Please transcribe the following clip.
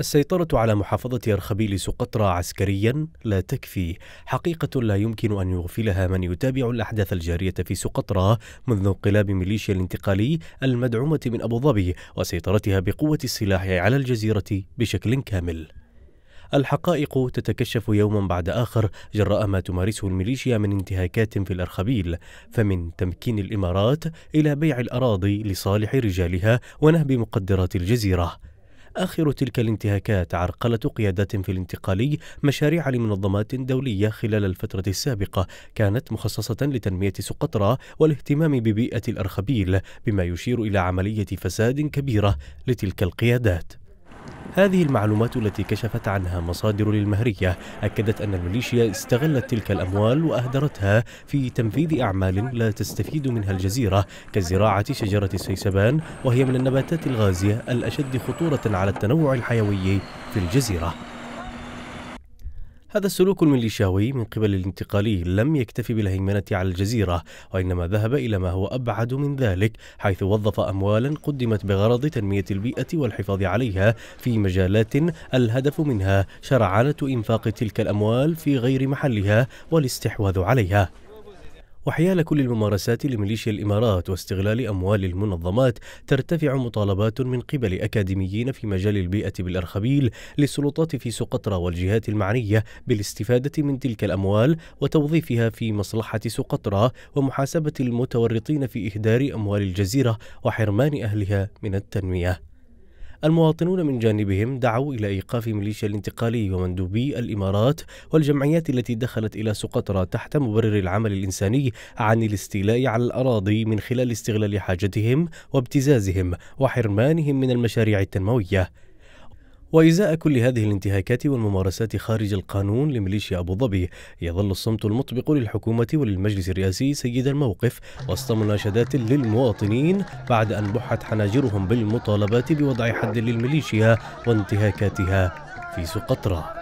السيطرة على محافظة أرخبيل سقطرى عسكريا لا تكفي حقيقة لا يمكن أن يغفلها من يتابع الأحداث الجارية في سقطرى منذ انقلاب ميليشيا الانتقالي المدعومة من أبو ظبي وسيطرتها بقوة السلاح على الجزيرة بشكل كامل الحقائق تتكشف يوما بعد آخر جراء ما تمارسه الميليشيا من انتهاكات في الأرخبيل فمن تمكين الإمارات إلى بيع الأراضي لصالح رجالها ونهب مقدرات الجزيرة آخر تلك الانتهاكات عرقلة قيادات في الانتقالي مشاريع لمنظمات دولية خلال الفترة السابقة كانت مخصصة لتنمية سقطرى والاهتمام ببيئة الأرخبيل بما يشير إلى عملية فساد كبيرة لتلك القيادات هذه المعلومات التي كشفت عنها مصادر للمهرية أكدت أن الميليشيا استغلت تلك الأموال وأهدرتها في تنفيذ أعمال لا تستفيد منها الجزيرة كزراعة شجرة السيسبان وهي من النباتات الغازية الأشد خطورة على التنوع الحيوي في الجزيرة هذا السلوك الميليشياوي من قبل الانتقالي لم يكتفي بالهيمنة على الجزيرة وإنما ذهب إلى ما هو أبعد من ذلك حيث وظف أموالا قدمت بغرض تنمية البيئة والحفاظ عليها في مجالات الهدف منها شرعنة إنفاق تلك الأموال في غير محلها والاستحواذ عليها وحيال كل الممارسات لميليشيا الإمارات واستغلال أموال المنظمات ترتفع مطالبات من قبل أكاديميين في مجال البيئة بالأرخبيل للسلطات في سقطرى والجهات المعنية بالاستفادة من تلك الأموال وتوظيفها في مصلحة سقطرى ومحاسبة المتورطين في إهدار أموال الجزيرة وحرمان أهلها من التنمية المواطنون من جانبهم دعوا إلى إيقاف ميليشيا الانتقالي ومندوبي الإمارات والجمعيات التي دخلت إلى سقطرى تحت مبرر العمل الإنساني عن الاستيلاء على الأراضي من خلال استغلال حاجتهم وابتزازهم وحرمانهم من المشاريع التنموية وإزاء كل هذه الانتهاكات والممارسات خارج القانون لميليشيا أبو ظبي يظل الصمت المطبق للحكومة وللمجلس الرئاسي سيد الموقف وسط مناشدات للمواطنين بعد أن بحت حناجرهم بالمطالبات بوضع حد للميليشيا وانتهاكاتها في سقطرى